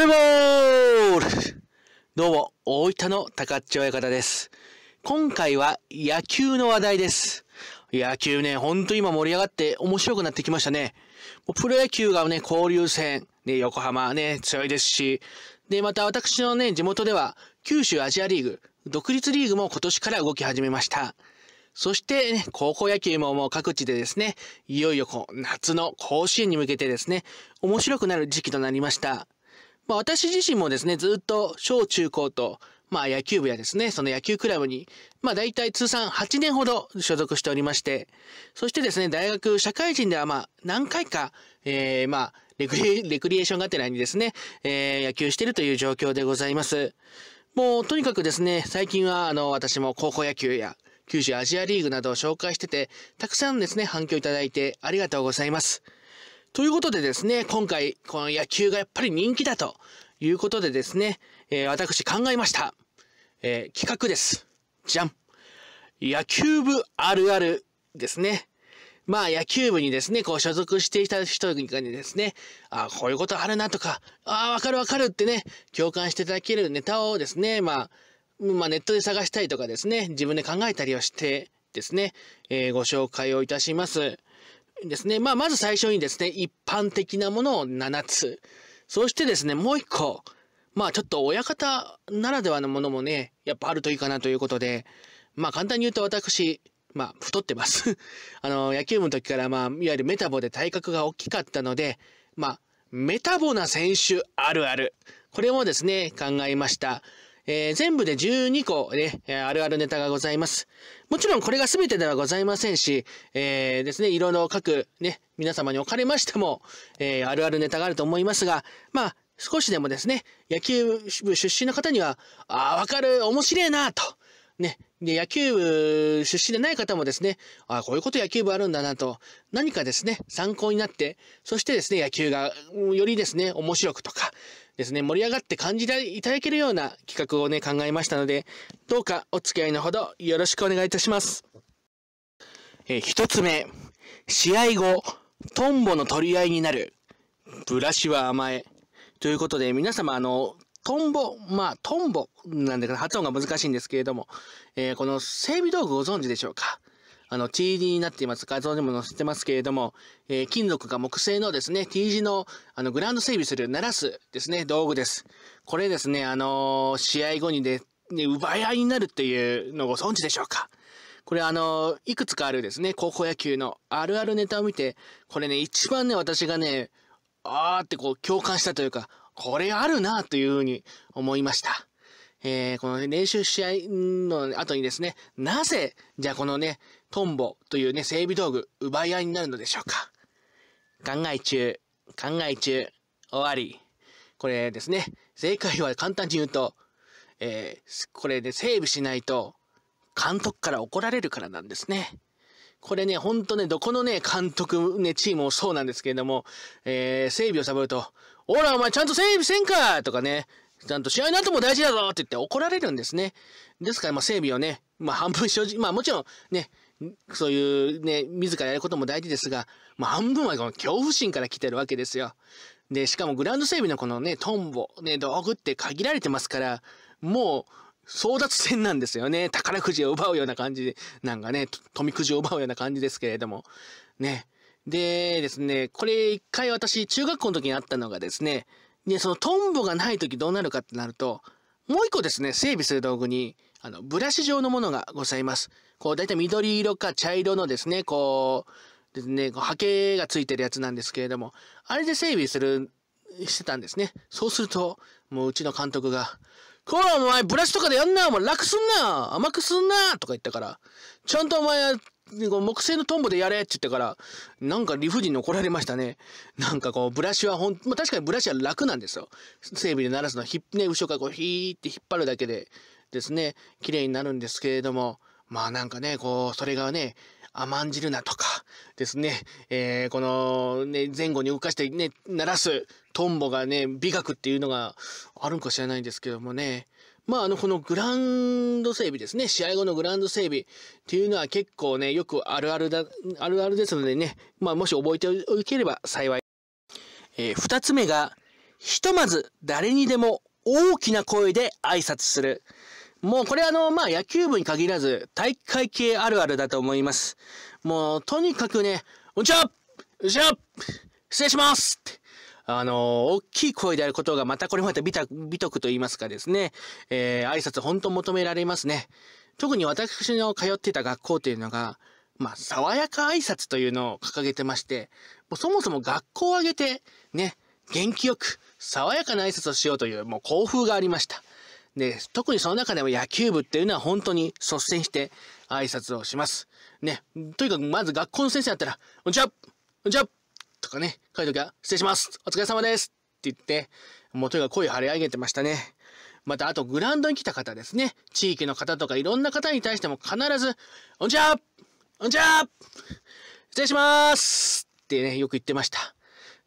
プレボールどうも、大分の高っち親方です。今回は野球の話題です。野球ね、ほんと今盛り上がって面白くなってきましたね。プロ野球がね、交流戦、ね、横浜ね、強いですし、で、また私のね、地元では、九州アジアリーグ、独立リーグも今年から動き始めました。そして、ね、高校野球ももう各地でですね、いよいよこう夏の甲子園に向けてですね、面白くなる時期となりました。まあ、私自身もですね、ずっと小中高と、まあ野球部やですね、その野球クラブに、まあ大体通算8年ほど所属しておりまして、そしてですね、大学社会人ではまあ何回か、えー、まあレクリエーションがてらにですね、えー、野球してるという状況でございます。もうとにかくですね、最近はあの私も高校野球や九州アジアリーグなどを紹介してて、たくさんですね、反響いただいてありがとうございます。ということでですね、今回、この野球がやっぱり人気だということでですね、えー、私考えました。えー、企画です。じゃん。野球部あるあるですね。まあ野球部にですね、こう所属していた人にですね、あこういうことあるなとか、ああ、わかるわかるってね、共感していただけるネタをですね、まあ、まあ、ネットで探したりとかですね、自分で考えたりをしてですね、えー、ご紹介をいたします。ですね。まあ、まず最初にですね、一般的なものを7つ。そしてですね、もう1個。まあ、ちょっと親方ならではのものもね、やっぱあるといいかなということで、まあ、簡単に言うと私、まあ、太ってます あの、野球部の時から、まあ、いわゆるメタボで体格が大きかったので、まあ、メタボな選手あるある。これもですね、考えました。えー、全部で12個ね、あるあるネタがございます。もちろんこれが全てではございませんし、えー、ですね、いろいろ各ね、皆様におかれましても、えー、あるあるネタがあると思いますが、まあ、少しでもですね、野球部出身の方には、ああ、わかる、面白いな、と。ね。で、野球部出身でない方もですね、ああ、こういうこと野球部あるんだなと、何かですね、参考になって、そしてですね、野球が、よりですね、面白くとか、ですね、盛り上がって感じていただけるような企画をね、考えましたので、どうかお付き合いのほどよろしくお願いいたします。え一つ目、試合後、トンボの取り合いになる。ブラシは甘え。ということで、皆様、あの、トンボ、まあ、トンボなんでか発音が難しいんですけれども、えー、この整備道具ご存知でしょうかあの T 字になっています。画像にも載せてますけれども、えー、金属が木製のですね、T 字のあのグラウンド整備する、鳴らすですね、道具です。これですね、あのー、試合後にで、ね、奪い合いになるっていうのをご存知でしょうかこれあのいくつかあるですね、高校野球のあるあるネタを見て、これね、一番ね、私がね、あーってこう共感したというか、これあるなというふうに思いました。えー、この練習試合の後にですね、なぜ、じゃあこのね、トンボというね、整備道具、奪い合いになるのでしょうか。考え中、考え中、終わり。これですね、正解は簡単に言うと、えー、これで、ね、整備しないと、監督から怒られるからなんですね。これね、ほんとね、どこのね、監督、ね、チームもそうなんですけれども、えー、整備をサボると、おら、お前ちゃんと整備せんかとかね、ちゃんと試合の後も大事だぞって言って怒られるんですね。ですから、まあ、整備をね、まあ、半分正直、まあ、もちろんね、そういうね、自らやることも大事ですが、まあ、半分はこの恐怖心から来てるわけですよ。で、しかもグラウンド整備のこのね、トンボ、ね、道具って限られてますから、もう、争奪戦なんですよね。宝くじを奪うような感じ、なんかね、富くじを奪うような感じですけれども。ね。でですね、これ一回私、中学校の時にあったのがですね、で、そのトンボがない時どうなるかってなると、もう一個ですね、整備する道具に、あの、ブラシ状のものがございます。こう、だいたい緑色か茶色のですね、こう、ですね、こう波形がついてるやつなんですけれども、あれで整備する、してたんですね。そうすると、もううちの監督が、こらお前、ブラシとかでやんなお前、楽すんな甘くすんなとか言ったから、ちゃんとお前、木製のトンボでやれって言ってから、なんか理不尽に怒られましたね。なんかこう、ブラシはほん、まあ、確かにブラシは楽なんですよ。整備で鳴らすのは、ひ、ね、後ろからこう、ヒーって引っ張るだけでですね、綺麗になるんですけれども、まあなんかね、こう、それがね、甘んじるなとか ですね、えー、この、ね、前後に動かしてね、鳴らすトンボがね、美学っていうのがあるんか知らないんですけどもね、まあ、あの、このグラウンド整備ですね。試合後のグラウンド整備っていうのは結構ね、よくあるあるだ、あるあるですのでね、まあ、もし覚えておければ幸い。えー、二つ目が、ひとまず誰にでも大きな声で挨拶する。もうこれあの、まあ野球部に限らず、体育会系あるあるだと思います。もう、とにかくね、こんにちはよっしゃ失礼しますあの大きい声であることが、またこれまた美徳と言いますかですね、えー、挨拶ほんと求められますね。特に私の通ってた学校というのが、まあ、爽やか挨拶というのを掲げてまして、もうそもそも学校を挙げて、ね、元気よく、爽やかな挨拶をしようという、もう校風がありました。で、特にその中でも野球部っていうのは本当に率先して挨拶をします。ね、とにかくまず学校の先生だったら、こんにちはこんにちはとかね、書いときは、失礼しますお疲れ様ですって言って、もうとにかく声を張り上げてましたね。また、あと、グラウンドに来た方ですね。地域の方とかいろんな方に対しても必ず、こんにちはこんにちは失礼しますってね、よく言ってました。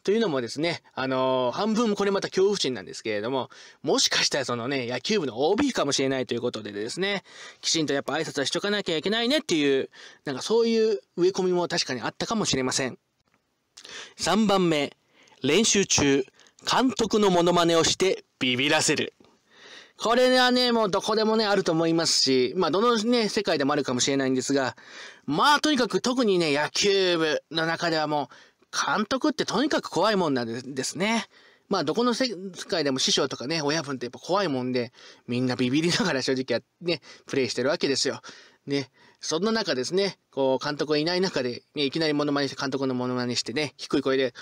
というのもですね、あのー、半分これまた恐怖心なんですけれども、もしかしたらそのね、野球部の OB かもしれないということでですね、きちんとやっぱ挨拶はしとかなきゃいけないねっていう、なんかそういう植え込みも確かにあったかもしれません。3番目、練習中、監督のモノマネをしてビビらせる。これはね、もうどこでもね、あると思いますし、まあ、どのね、世界でもあるかもしれないんですが、まあ、とにかく特にね、野球部の中ではもう、監督ってとにかく怖いもんなんですね。まあ、どこの世界でも師匠とかね、親分ってやっぱ怖いもんで、みんなビビりながら 正直ね、プレイしてるわけですよ。ね。そんな中ですね、こう、監督がいない中で、ね、いきなりモノマネして、監督のモノマネしてね、低い声で、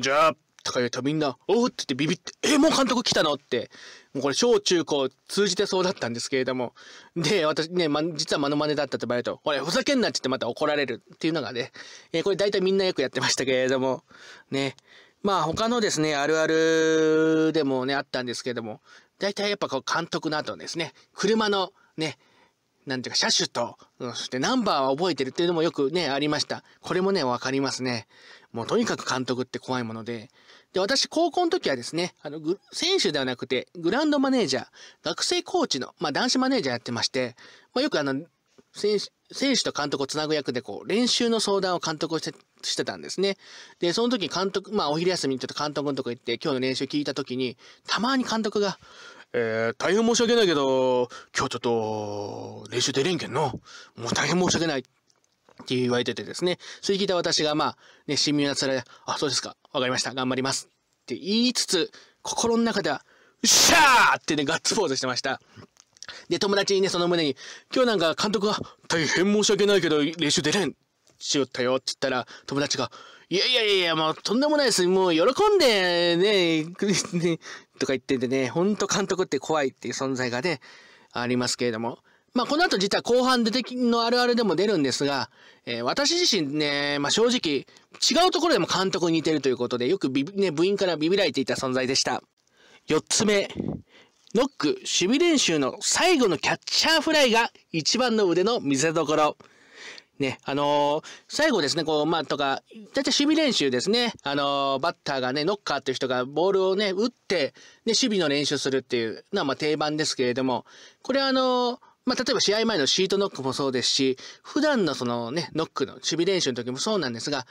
じゃあ、とか言うとみんな、おうって言ってビビって、え、もう監督来たのって、もうこれ小中高通じてそうだったんですけれども。で、私ね、ま、実は間の真似だったって言われると、これふざけんなって言ってまた怒られるっていうのがね、えー、これ大体みんなよくやってましたけれども、ね。まあ他のですね、あるあるでもね、あったんですけれども、大体やっぱこう監督の後ですね、車のね、なんていうか車種と、そしてナンバーは覚えてるっていうのもよくね、ありました。これもね、わかりますね。もうとにかく監督って怖いもので、で、私、高校の時はですね、あの、選手ではなくて、グランドマネージャー、学生コーチの、まあ、男子マネージャーやってまして、まあ、よくあの、選手、選手と監督をつなぐ役で、こう、練習の相談を監督をして、してたんですね。で、その時監督、まあ、お昼休みにちょっと監督のとこ行って、今日の練習聞いた時に、たまに監督が、えー、大変申し訳ないけど、今日ちょっと、練習出れんけんの。もう大変申し訳ないってって言われててですね、それ聞いた私がまあ、ね、親友な面で、あ、そうですか、わかりました、頑張ります。って言いつつ、心の中では、うっしゃーってね、ガッツポーズしてました。で、友達にね、その胸に、今日なんか監督が、大変申し訳ないけど、練習出れん。しよったよって言ったら、友達が、いやいやいや、もうとんでもないです。もう喜んでね、ね、とか言っててね、ほんと監督って怖いっていう存在がね、ありますけれども。まあ、この後実は後半出てきのあるあるでも出るんですが、えー、私自身ね、まあ、正直、違うところでも監督に似てるということで、よくビね、部員からビビられていた存在でした。四つ目、ノック、守備練習の最後のキャッチャーフライが一番の腕の見せ所。ね、あのー、最後ですね、こう、まあ、とか、だいたい守備練習ですね。あのー、バッターがね、ノッカーっていう人がボールをね、打って、ね、守備の練習するっていうのは、ま定番ですけれども、これあのーまあ、例えば試合前のシートノックもそうですし、普段のそのね、ノックの守備練習の時もそうなんですが、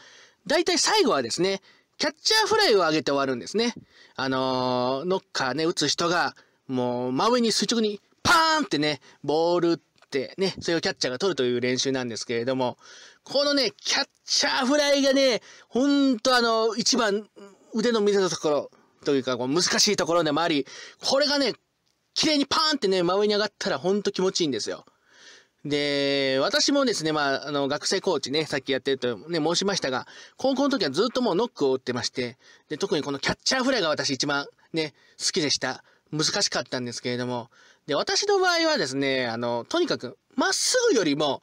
大体最後はですね、キャッチャーフライを上げて終わるんですね。あのー、ノッカーね、打つ人が、もう真上に垂直にパーンってね、ボールってね、それをキャッチャーが取るという練習なんですけれども、このね、キャッチャーフライがね、ほんとあの、一番腕の見せたところ、というかこう難しいところでもあり、これがね、綺麗にパーンってね、真上に上がったらほんと気持ちいいんですよ。で、私もですね、まあ、あの、学生コーチね、さっきやってるとね、申しましたが、高校の時はずっともうノックを打ってまして、で、特にこのキャッチャーフライが私一番ね、好きでした。難しかったんですけれども、で、私の場合はですね、あの、とにかく、まっすぐよりも、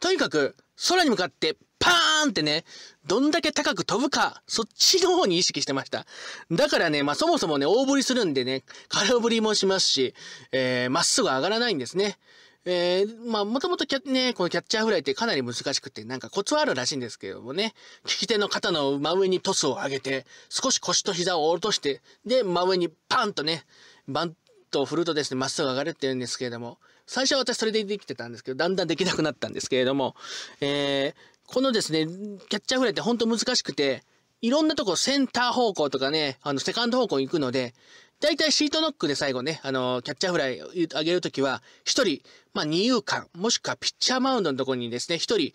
とにかく、空に向かってパーンってね、どんだけ高く飛ぶか、そっちの方に意識してました。だからね、まあそもそもね、大振りするんでね、空振りもしますし、えー、まっすぐ上がらないんですね。えー、まあ、もともとキャ、ね、このキャッチャーフライってかなり難しくて、なんかコツはあるらしいんですけどもね、利き手の肩の真上にトスを上げて、少し腰と膝を落として、で、真上にパンとね、バンと振るとですね、まっすぐ上がるって言うんですけれども、最初は私それでできてたんですけど、だんだんできなくなったんですけれども、えー、このですね、キャッチャーフライってほんと難しくて、いろんなとこセンター方向とかね、あの、セカンド方向に行くので、大体シートノックで最後ね、あの、キャッチャーフライ上げるときは、一人、まあ、二遊間、もしくはピッチャーマウンドのところにですね、一人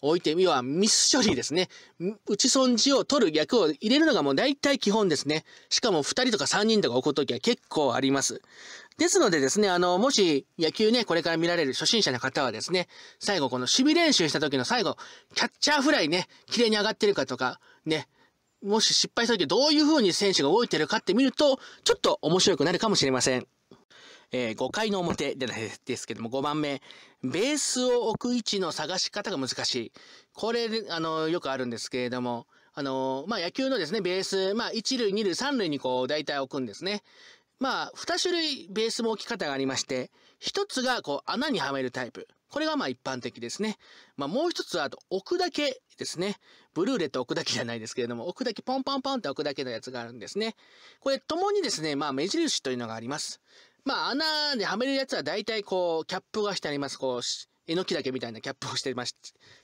置いて、要はミス処理ですね。打ち損じを取る役を入れるのがもう大体基本ですね。しかも二人とか三人とか置くときは結構あります。ですのでですね、あの、もし野球ね、これから見られる初心者の方はですね、最後この守備練習した時の最後、キャッチャーフライね、綺麗に上がってるかとか、ね、もし失敗した時どういう風に選手が動いてるかって見ると、ちょっと面白くなるかもしれません。えー、5回の表でですけども、5番目、ベースを置く位置の探し方が難しい。これ、あの、よくあるんですけれども、あの、まあ、野球のですね、ベース、まあ、1塁、2塁、3塁にこう、大体置くんですね。まあ、二種類ベースも置き方がありまして、一つがこう穴にはめるタイプ。これがまあ一般的ですね。まあもう一つはあと置くだけですね。ブルーレット置くだけじゃないですけれども、置くだけポンポンポンって置くだけのやつがあるんですね。これ共にですね、まあ目印というのがあります。まあ穴ではめるやつは大体こうキャップがしてあります。こう、えのきだけみたいなキャップをしてます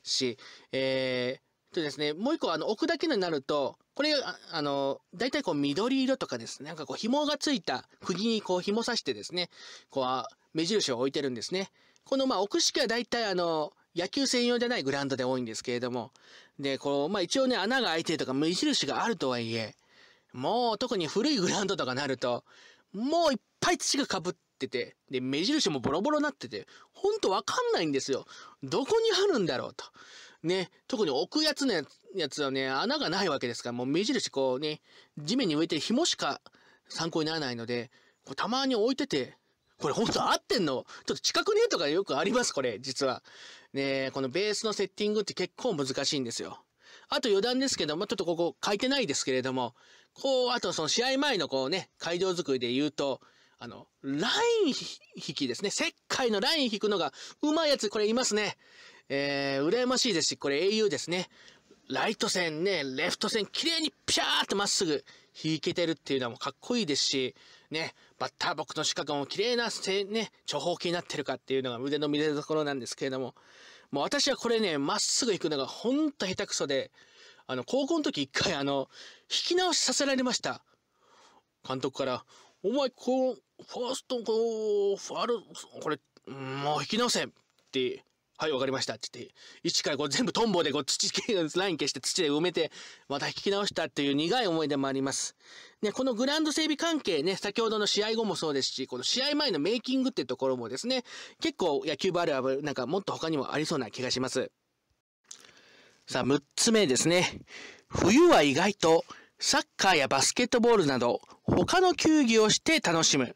し、えー、とですね、もう一個、あの、置くだけになると、これ、ああの、大体こう緑色とかですね、なんかこう紐がついた釘にこう紐刺してですね、こう、目印を置いてるんですね。この、まあ、置く式は大体あの、野球専用じゃないグラウンドで多いんですけれども。で、こう、まあ一応ね、穴が開いてるとか目印があるとはいえ、もう特に古いグラウンドとかなると、もういっぱい土が被ってて、で、目印もボロボロになってて、ほんとわかんないんですよ。どこにあるんだろうと。ね、特に置くやつのやつはね、穴がないわけですから、もう目印こうね、地面に植えてる紐しか参考にならないので、こうたまに置いてて、これほんと合ってんのちょっと近くねとかよくあります、これ、実は。ねこのベースのセッティングって結構難しいんですよ。あと余談ですけども、ちょっとここ書いてないですけれども、こう、あとその試合前のこうね、会場作りで言うと、あの、ライン引きですね。石灰のライン引くのがうまいやつ、これいますね。えー、羨ましいですし、これ au ですね。ライト線ね、レフト線、綺麗にピャーってまっすぐ引けてるっていうのはもうかっこいいですし、ね、バッターボックスの四角も綺麗な、ね、長方形になってるかっていうのが腕の見れるところなんですけれども、もう私はこれね、まっすぐ行くのがほんと下手くそで、あの、高校の時一回あの、引き直しさせられました。監督から、お前、こう、ファースト、こう、ファール、これ、もう引き直せってはいわかりましたって言って一からこう全部トンボでこう土 ライン消して土で埋めてまた引き直したっていう苦い思い出もあります。ね、このグラウンド整備関係ね、先ほどの試合後もそうですし、この試合前のメイキングってところもですね、結構野球部あるある、なんかもっと他にもありそうな気がします。さあ、6つ目ですね。冬は意外とサッカーやバスケットボールなど他の球技をして楽しむ。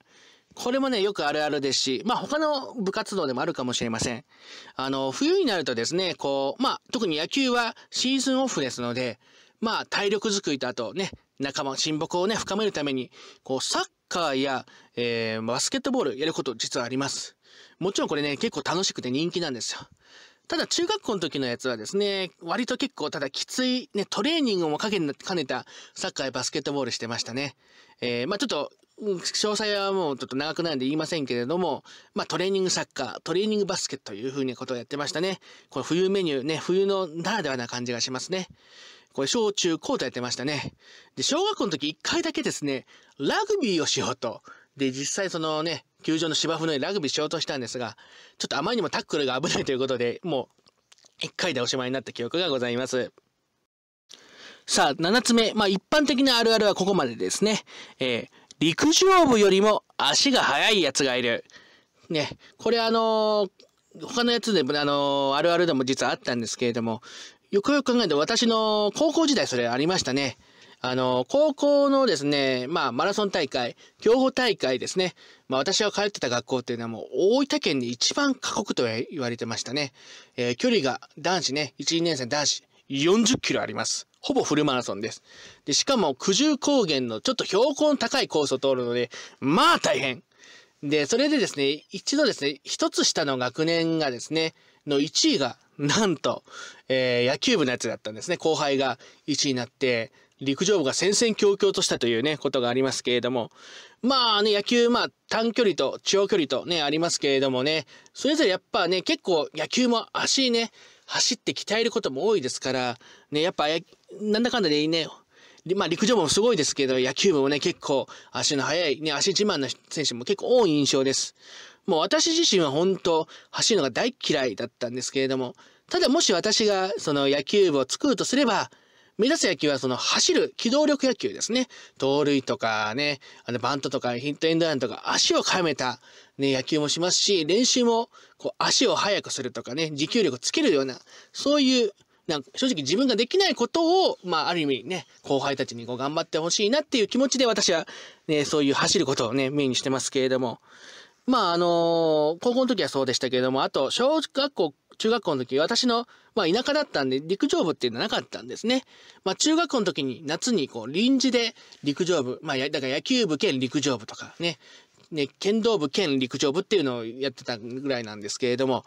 これもね、よくあるあるですし、まあ他の部活動でもあるかもしれません。あの、冬になるとですね、こう、まあ特に野球はシーズンオフですので、まあ体力づくりとあとね、仲間、親睦をね、深めるために、こう、サッカーや、えー、バスケットボールやること実はあります。もちろんこれね、結構楽しくて人気なんですよ。ただ中学校の時のやつはですね、割と結構ただきついね、トレーニングもかけ兼ねたサッカーやバスケットボールしてましたね。えー、まあちょっと詳細はもうちょっと長くなんで言いませんけれども、まあトレーニングサッカー、トレーニングバスケというふうにことをやってましたね。これ冬メニューね、冬のならではな感じがしますね。これ小中高とやってましたね。で、小学校の時一回だけですね、ラグビーをしようと。で、実際そのね、球場の芝生の上ラグビーしようとしたんですが、ちょっとあまりにもタックルが危ないということで、もう一回でおしまいになった記憶がございます。さあ、7つ目。まあ一般的なあるあるはここまでですね。えー陸上部よりも足が速いやつがいる。ね、これあのー、他のやつでも、あのー、あるあるでも実はあったんですけれども、よくよく考えて私の高校時代それありましたね。あの、高校のですね、まあ、マラソン大会、競歩大会ですね。まあ、私が通ってた学校っていうのはもう、大分県で一番過酷と言われてましたね。えー、距離が男子ね、1、2年生男子、40キロあります。ほぼフルマラソンです。で、しかも九十高原のちょっと標高の高いコースを通るので、まあ大変。で、それでですね、一度ですね、一つ下の学年がですね、の1位が、なんと、えー、野球部のやつだったんですね。後輩が1位になって、陸上部が戦々恐々としたというね、ことがありますけれども、まあね、野球、まあ短距離と長距離とね、ありますけれどもね、それぞれやっぱね、結構野球も足ね、走って鍛えることも多いですから、ね、やっぱ、なんだかんだでね、まあ陸上もすごいですけど、野球部もね、結構足の速い、ね、足自慢の選手も結構多い印象です。もう私自身は本当、走るのが大嫌いだったんですけれども、ただもし私がその野球部を作るとすれば、目指す野球はその走る機動力野球ですね。盗塁とかね、あのバントとかヒットエンドランとか足を絡めたね、野球もしますし、練習も、こう、足を速くするとかね、持久力をつけるような、そういう、なんか正直自分ができないことを、まあ、ある意味ね、後輩たちにこう頑張ってほしいなっていう気持ちで私は、ね、そういう走ることをね、メインにしてますけれども。まあ、あのー、高校の時はそうでしたけれども、あと、小学校、中学校の時、私の、まあ、田舎だったんで、陸上部っていうのはなかったんですね。まあ、中学校の時に、夏に、こう、臨時で陸上部、まあ、だから野球部兼陸上部とかね、ね、剣道部兼陸上部っていうのをやってたぐらいなんですけれども、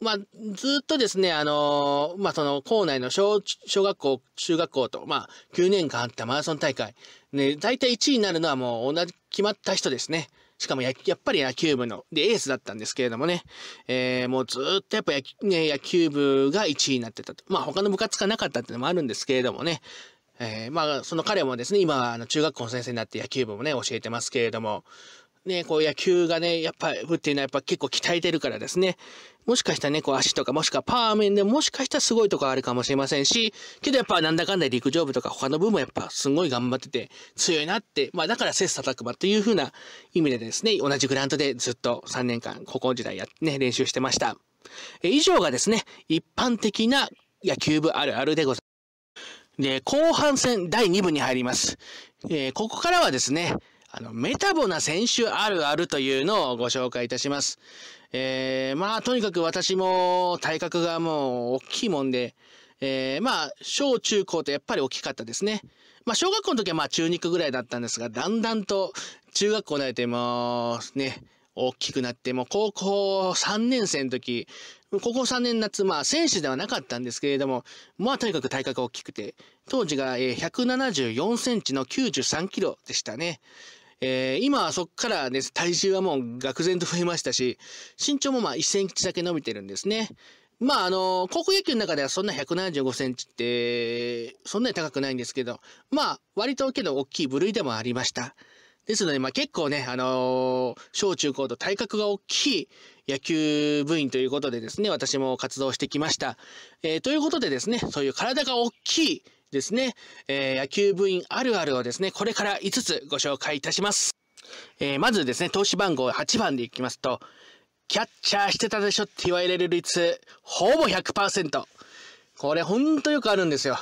まあ、ずっとですね、あのー、まあ、その、校内の小、小学校、中学校と、まあ、9年間あったマラソン大会。ね、大体1位になるのはもう同じ、決まった人ですね。しかもや、やっぱり野球部の、で、エースだったんですけれどもね。えー、もうずっとやっぱ野,、ね、野球部が1位になってたと。まあ、他の部活がなかったっていうのもあるんですけれどもね。えー、まあ、その彼もですね、今、中学校の先生になって野球部もね、教えてますけれども、ね、こう野球がね、やっぱ部っていうのはやっぱ結構鍛えてるからですね。もしかしたらね、こう足とかもしくはパワー面でもしかしたらすごいとこあるかもしれませんし、けどやっぱなんだかんだ陸上部とか他の部もやっぱすごい頑張ってて強いなって、まあだから切磋琢磨というふうな意味でですね、同じグラウンドでずっと3年間高校時代やね、練習してました。以上がですね、一般的な野球部あるあるでございます。で、後半戦第2部に入ります。えー、ここからはですね、あの、メタボな選手あるあるというのをご紹介いたします。えー、まあ、とにかく私も体格がもう大きいもんで、えー、まあ、小中高とやっぱり大きかったですね。まあ、小学校の時はまあ中肉ぐらいだったんですが、だんだんと中学校になれてもね、大きくなって、もう高校3年生の時、高校3年夏、まあ選手ではなかったんですけれども、まあとにかく体格が大きくて、当時が174センチの93キロでしたね。えー、今はそっからです、体重はもう愕然と増えましたし、身長もまあ1センチだけ伸びてるんですね。まあ、あの、高校野球の中ではそんな175センチって、そんなに高くないんですけど、まあ、割とけど大きい部類でもありました。ですので、まあ結構ね、あのー、小中高と体格が大きい野球部員ということでですね、私も活動してきました。えー、ということでですね、そういう体が大きいですね、えー、野球部員あるあるをですね、これから5つご紹介いたします。えー、まずですね、投資番号8番でいきますと、キャッチャーしてたでしょって言われる率、ほぼ100%。これほんとよくあるんですよ。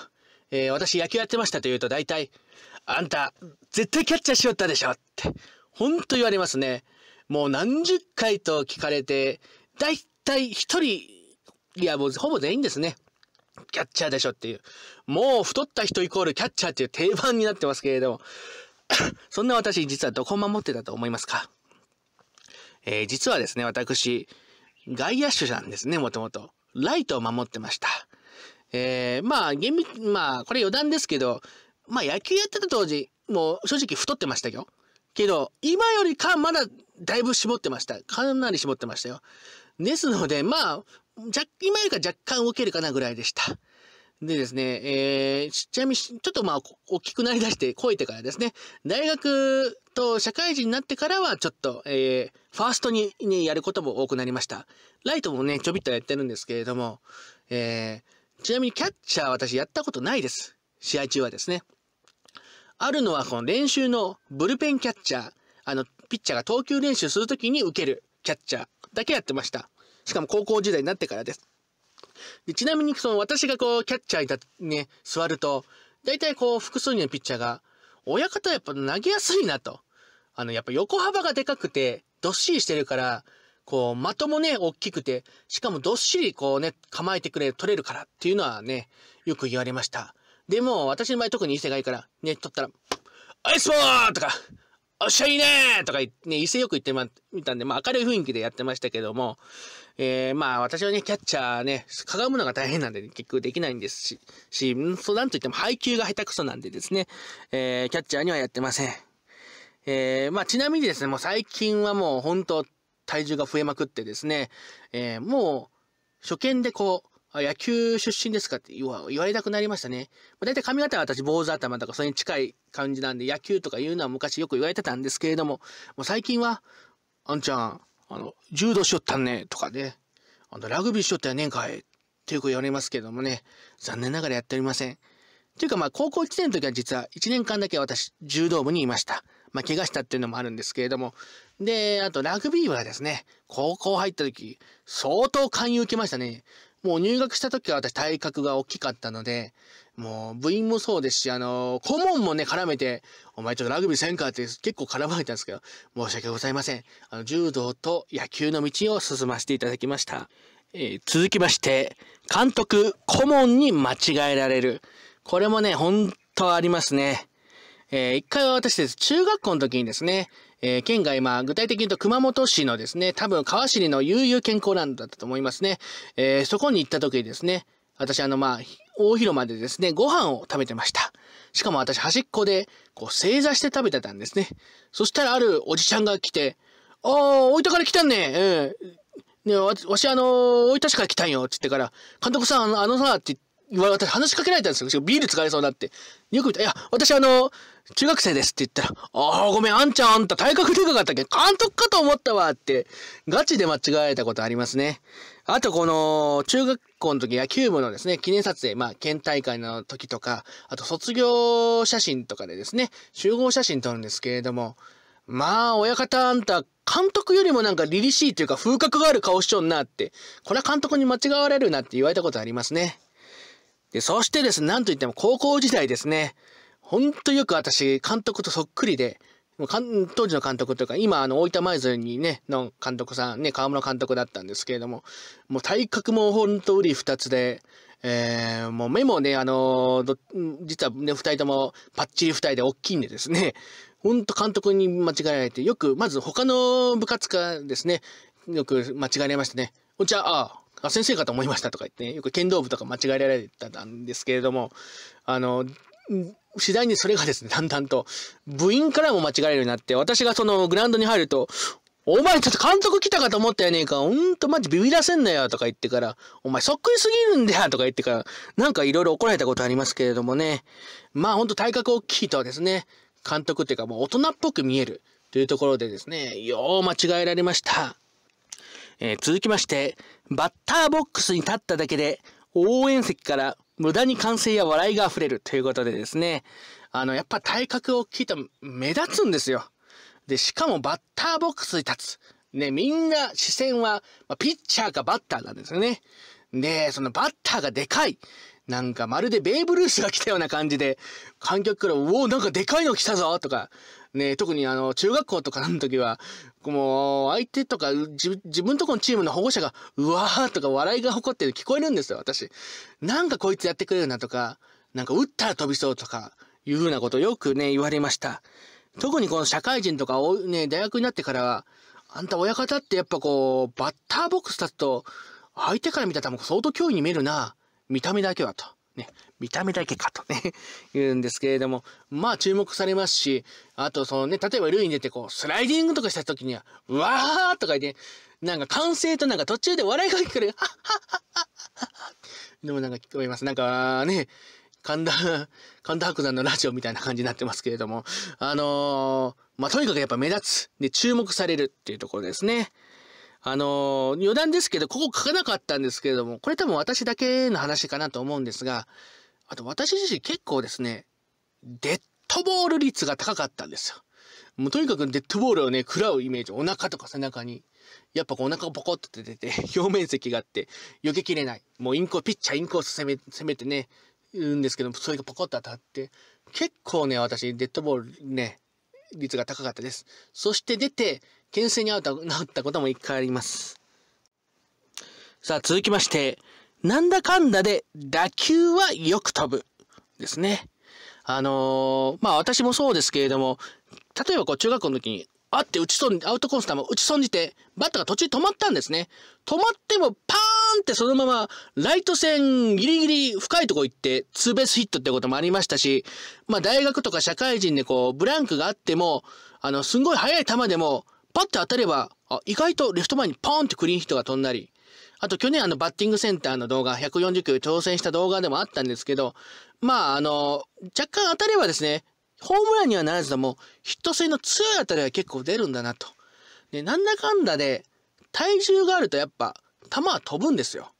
えー、私野球やってましたと言うと大体、あんた、絶対キャッチャーしよったでしょって、ほんと言われますね。もう何十回と聞かれて、大体1人、いやもうほぼ全員ですね。キャッチャーでしょっていう。もう太った人イコールキャッチャーっていう定番になってますけれども、そんな私実はどこ守ってたと思いますかえー、実はですね、私、外野手なんですね、もともと。ライトを守ってました。えー、まあ、厳密、まあ、これ余談ですけど、まあ野球やってた当時、もう正直太ってましたよ。けど、今よりかまだだいぶ絞ってました。かなり絞ってましたよ。ですので、まあ、今よりか若干動けるかなぐらいでした。でですね、えー、ちなみに、ちょっとまあ、大きくなりだして、こえてからですね、大学と社会人になってからは、ちょっと、えー、ファーストに、ね、やることも多くなりました。ライトもね、ちょびっとやってるんですけれども、えー、ちなみにキャッチャー私やったことないです。試合中はですね。あるのは、この練習のブルペンキャッチャー、あの、ピッチャーが投球練習するときに受けるキャッチャーだけやってました。しかも高校時代になってからです。でちなみに、その私がこう、キャッチャーにたね、座ると、大体こう、複数人のピッチャーが、親方やっぱ投げやすいなと。あの、やっぱ横幅がでかくて、どっしりしてるから、こう、的もね、大きくて、しかもどっしりこうね、構えてくれ、取れるからっていうのはね、よく言われました。でも、私の場合特に伊勢がいいから、ね、取ったら、アイスボーとか、おっしゃいねとか、ね、威勢よく言ってま、見たんで、まあ、明るい雰囲気でやってましたけども、えー、まあ、私はね、キャッチャーね、かがむのが大変なんで、ね、結局できないんですし、し、そうなんといっても配球が下手くそなんでですね、えー、キャッチャーにはやってません。えー、まあ、ちなみにですね、もう最近はもう、本当体重が増えまくってですね、えー、もう、初見でこう、野球出身ですかって言われなくなりましたね。だいたい髪型は私坊主頭とかそれに近い感じなんで野球とかいうのは昔よく言われてたんですけれども、もう最近は、あんちゃん、あの、柔道しよったんね、とかね。あの、ラグビーしよったやねんかい。ってよく言われますけどもね、残念ながらやっておりません。というかまあ高校1年の時は実は1年間だけ私柔道部にいました。まあ怪我したっていうのもあるんですけれども。で、あとラグビーはですね、高校入った時相当勧誘受けましたね。もう入学した時は私体格が大きかったので、もう部員もそうですし、あの、顧問もね、絡めて、お前ちょっとラグビーせんかって結構絡まれたんですけど、申し訳ございません。あの、柔道と野球の道を進ませていただきました。えー、続きまして、監督、顧問に間違えられる。これもね、本当ありますね。えー、一回は私です。中学校の時にですね、えー、県外、まあ、具体的に言うと熊本市のですね、多分川尻の悠々健康ランドだったと思いますね。えー、そこに行った時にですね、私あの、まあ、大広間でですね、ご飯を食べてました。しかも私端っこで、こう、正座して食べてたんですね。そしたらあるおじちゃんが来て、ああ、置いたから来たんね。えん。ねわ、わしあのー、置いたしから来たんよ。っつってから、監督さん、あのさ、って言われて話しかけられたんですよ。ビール使えそうだって。よく見たいや、私あのー、中学生ですって言ったら、ああ、ごめん、あんちゃん、あんた体格でかかったっけ監督かと思ったわって、ガチで間違えたことありますね。あと、この、中学校の時野球部のですね、記念撮影、まあ、県大会の時とか、あと卒業写真とかでですね、集合写真撮るんですけれども、まあ、親方あんた、監督よりもなんか凛々しいというか風格がある顔しちょんなって、これは監督に間違われるなって言われたことありますね。で、そしてですね、なんといっても高校時代ですね。ほんとよく私、監督とそっくりで、当時の監督というか、今、あの、大分舞鶴にね、の監督さん、ね、河村監督だったんですけれども、もう体格もほんと売り二つで、えー、もう目もね、あのー、実はね、二人ともパッチリ二人で大きいんでですね、ほんと監督に間違えられて、よく、まず他の部活からですね、よく間違えられましたね。お茶、ああ、先生かと思いましたとか言ってね、よく剣道部とか間違えられたんですけれども、あの、次第にそれがですね、だんだんと、部員からも間違えるようになって、私がそのグラウンドに入ると、お前ちょっと監督来たかと思ったやねえか。ほんとマジビビらせんなよとか言ってから、お前そっくりすぎるんだよとか言ってから、なんかいろいろ怒られたことありますけれどもね。まあほんと体格大きいとですね、監督っていうかもう大人っぽく見えるというところでですね、よう間違えられました。えー、続きまして、バッターボックスに立っただけで、応援席から無駄に歓声や笑いが溢れるということでですね、あの、やっぱ体格を聞いた目立つんですよ。で、しかもバッターボックスに立つ。ね、みんな視線は、まあ、ピッチャーかバッターなんですよね。で、そのバッターがでかい。なんかまるでベーブ・ルースが来たような感じで、観客から、おお、なんかでかいの来たぞとか、ね、特にあの、中学校とかの時は、もう、相手とか、自分とこのチームの保護者が、うわーとか笑いが誇ってる聞こえるんですよ、私。なんかこいつやってくれるなとか、なんか打ったら飛びそうとか、いうふうなことよくね、言われました。特にこの社会人とか、ね、大学になってからは、あんた親方ってやっぱこう、バッターボックス立つと、相手から見た球相当脅威に見えるな、見た目だけはと。ね、見た目だけかとね 言うんですけれども、まあ注目されますし、あとそのね、例えばルイに出てこう、スライディングとかした時には、わーとか言って、なんか歓声となんか途中で笑いが聞こえる、でもなんか聞こえます。なんかね、神田、神田伯山のラジオみたいな感じになってますけれども、あのー、まあ、とにかくやっぱ目立つ、で、注目されるっていうところですね。あのー、余談ですけど、ここ書かなかったんですけれども、これ多分私だけの話かなと思うんですが、あと私自身結構ですね、デッドボール率が高かったんですよ。もうとにかくデッドボールをね、食らうイメージ、お腹とか背中に。やっぱこうお腹がポコッと出てて、表面積があって、避けきれない。もうインコ、ピッチャーインコース攻め、攻めてね、言うんですけども、それがポコッと当たって、結構ね、私、デッドボールね、率が高かったです。そして出て、牽制に遭うと、なったことも一回あります。さあ、続きまして、なんだかんだで打球はよく飛ぶ。ですね。あのー、まあ私もそうですけれども、例えばこう中学校の時に、あって打ち損じ、アウトコース球打ち損じて、バットが途中止まったんですね。止まってもパーンってそのままライト線ギリギリ深いとこ行ってツーベースヒットってこともありましたし、まあ大学とか社会人でこうブランクがあっても、あの、すんごい速い球でもパッて当たれば、あ、意外とレフト前にポーンってクリーンヒットが飛んだり、あと去年あのバッティングセンターの動画、140球挑戦した動画でもあったんですけど、まああの、若干当たればですね、ホームランにはならずとも、ヒット性の強い当たりは結構出るんだなと。で、なんだかんだで、体重があるとやっぱ、球は飛ぶんですよ。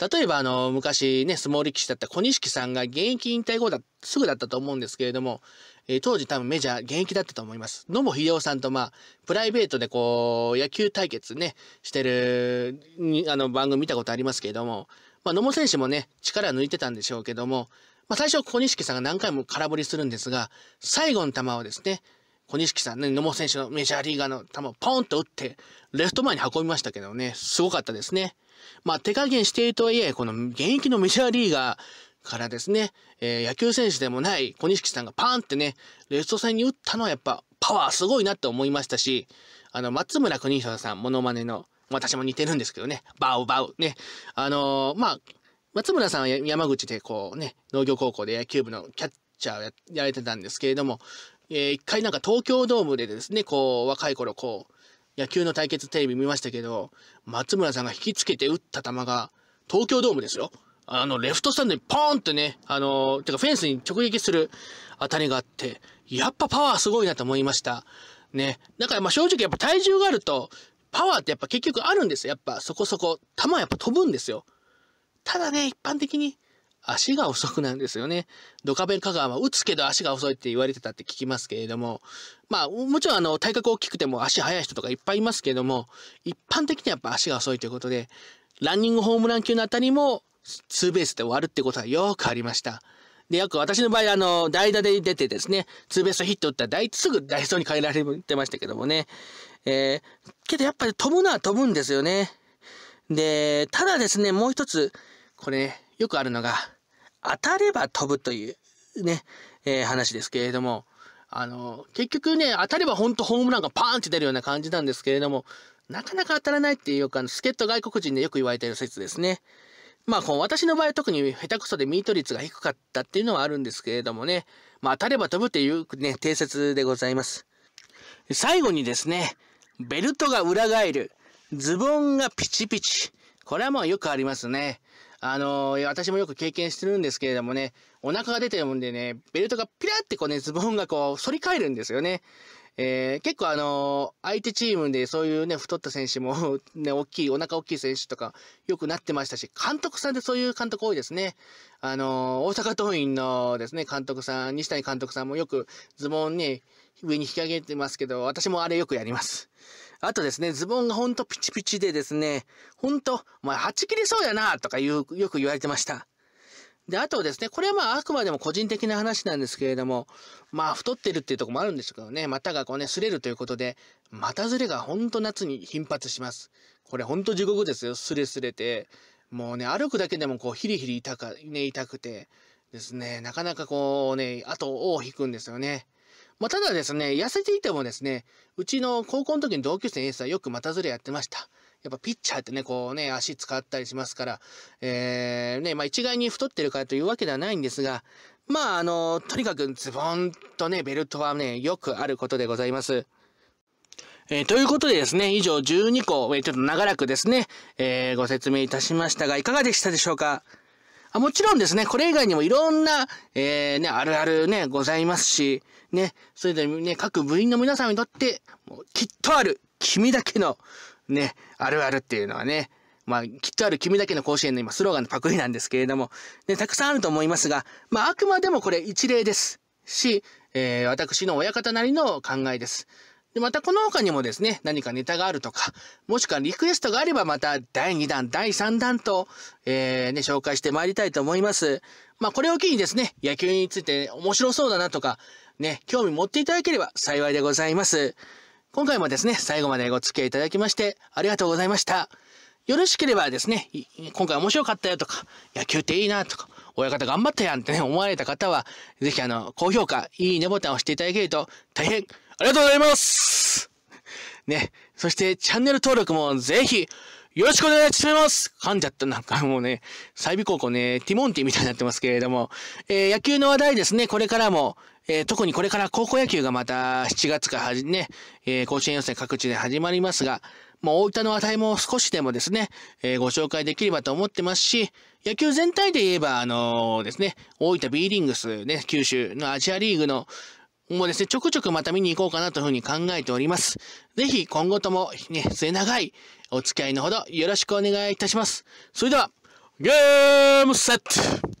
例えばあの、昔ね、相撲力士だった小錦さんが現役引退後だ、すぐだったと思うんですけれども、えー、当時多分メジャー現役だったと思います。野茂英雄さんとまあ、プライベートでこう、野球対決ね、してる、あの、番組見たことありますけれども、まあ、野茂選手もね、力抜いてたんでしょうけども、まあ、最初小錦さんが何回も空振りするんですが、最後の球をですね、小錦さんね、野茂選手のメジャーリーガーの球をポンと打って、レフト前に運びましたけどね、すごかったですね。まあ、手加減しているとはいえ、この現役のメジャーリーガー、からですね、えー、野球選手でもない小錦さんがパーンってね、レフト線に打ったのはやっぱパワーすごいなって思いましたし、あの、松村邦久さん、モノマネの、私も似てるんですけどね、バウバウね。あのー、まあ、松村さんは山口でこうね、農業高校で野球部のキャッチャーをややれてたんですけれども、えー、一回なんか東京ドームでですね、こう、若い頃こう、野球の対決テレビ見ましたけど、松村さんが引きつけて打った球が、東京ドームですよ。あの、レフトスタンドにポーンってね、あの、てかフェンスに直撃する当たりがあって、やっぱパワーすごいなと思いました。ね。だからまあ正直やっぱ体重があると、パワーってやっぱ結局あるんですよ。やっぱそこそこ。球やっぱ飛ぶんですよ。ただね、一般的に足が遅くなんですよね。ドカベン・カガーは打つけど足が遅いって言われてたって聞きますけれども、まあもちろんあの体格大きくても足速い人とかいっぱいいますけども、一般的にはやっぱ足が遅いということで、ランニングホームラン級のあたりもツーベースで終わるってことはよくありました。で、よく私の場合、あの、代打で出てですね、ツーベースヒット打ったら、すぐダイソーに変えられてましたけどもね。えー、けどやっぱり飛ぶのは飛ぶんですよね。で、ただですね、もう一つ、これ、よくあるのが、当たれば飛ぶという、ね、えー、話ですけれども、あの、結局ね、当たればほんとホームランがパーンって出るような感じなんですけれども、なかなか当たらないっていうか、助っ人外国人でよく言われてる説ですね。まあ、こう私の場合特に下手くそでミート率が低かったっていうのはあるんですけれどもね、まあ、当たれば飛ぶっていうね、定説でございます。最後にですね、ベルトが裏返る、ズボンがピチピチ。これはもうよくありますね。あのー、私もよく経験してるんですけれどもね、お腹が出てるもんでね、ベルトがピラってこうね、ズボンがこう、反り返るんですよね。えー、結構あのー、相手チームでそういうね、太った選手も ね、大きい、お腹大きい選手とか、よくなってましたし、監督さんでそういう監督多いですね。あのー、大阪桐蔭のですね、監督さん、西谷監督さんもよくズボンね、上に引き上げてますけど、私もあれよくやります。あとですね、ズボンがほんとピチピチでですね、ほんと、お前、はち切れそうやな、とかいう、よく言われてました。で、あとですね、これはまああくまでも個人的な話なんですけれども、まあ太ってるっていうとこもあるんですけどね、股がこうね、擦れるということで、股ずれがほんと夏に頻発します。これほんと地獄ですよ、擦れ擦れて。もうね、歩くだけでもこうヒリヒリ痛か、ね、痛くてですね、なかなかこうね、後を引くんですよね。まあ、ただですね、痩せていてもですね、うちの高校の時に同級生のエースはよく股ずれやってました。やっぱピッチャーってね、こうね、足使ったりしますから、えー、ね、まあ一概に太ってるからというわけではないんですが、まああの、とにかくズボンとね、ベルトはね、よくあることでございます。えー、ということでですね、以上12個、えちょっと長らくですね、えー、ご説明いたしましたが、いかがでしたでしょうかあもちろんですね、これ以外にもいろんな、えー、ね、あるあるね、ございますし、ね、それでね、各部員の皆さんにとって、もうきっとある、君だけの、ね、あるあるっていうのはね、まあ、きっとある君だけの甲子園の今、スローガンのパクリなんですけれども、ね、たくさんあると思いますが、まあ、あくまでもこれ一例ですし、えー、私の親方なりの考えです。で、またこの他にもですね、何かネタがあるとか、もしくはリクエストがあればまた第2弾、第3弾と、えー、ね、紹介してまいりたいと思います。まあ、これを機にですね、野球について面白そうだなとか、ね、興味持っていただければ幸いでございます。今回もですね、最後までご付き合いいただきまして、ありがとうございました。よろしければですね、今回面白かったよとか、野球っていいなとか、親方頑張ったやんってね、思われた方は、ぜひあの、高評価、いいねボタンを押していただけると、大変ありがとうございますね、そしてチャンネル登録もぜひ、よろしくお願いします噛んじゃった。なんかもうね、済美高校ね、ティモンティみたいになってますけれども、えー、野球の話題ですね、これからも、えー、特にこれから高校野球がまた7月からはじね、えー、甲子園予選各地で始まりますが、もう大分の値も少しでもですね、えー、ご紹介できればと思ってますし、野球全体で言えば、あのー、ですね、大分 B リングスね、九州のアジアリーグの、もうですね、ちょくちょくまた見に行こうかなというふうに考えております。ぜひ今後ともね、末長いお付き合いのほどよろしくお願いいたします。それでは、ゲームセット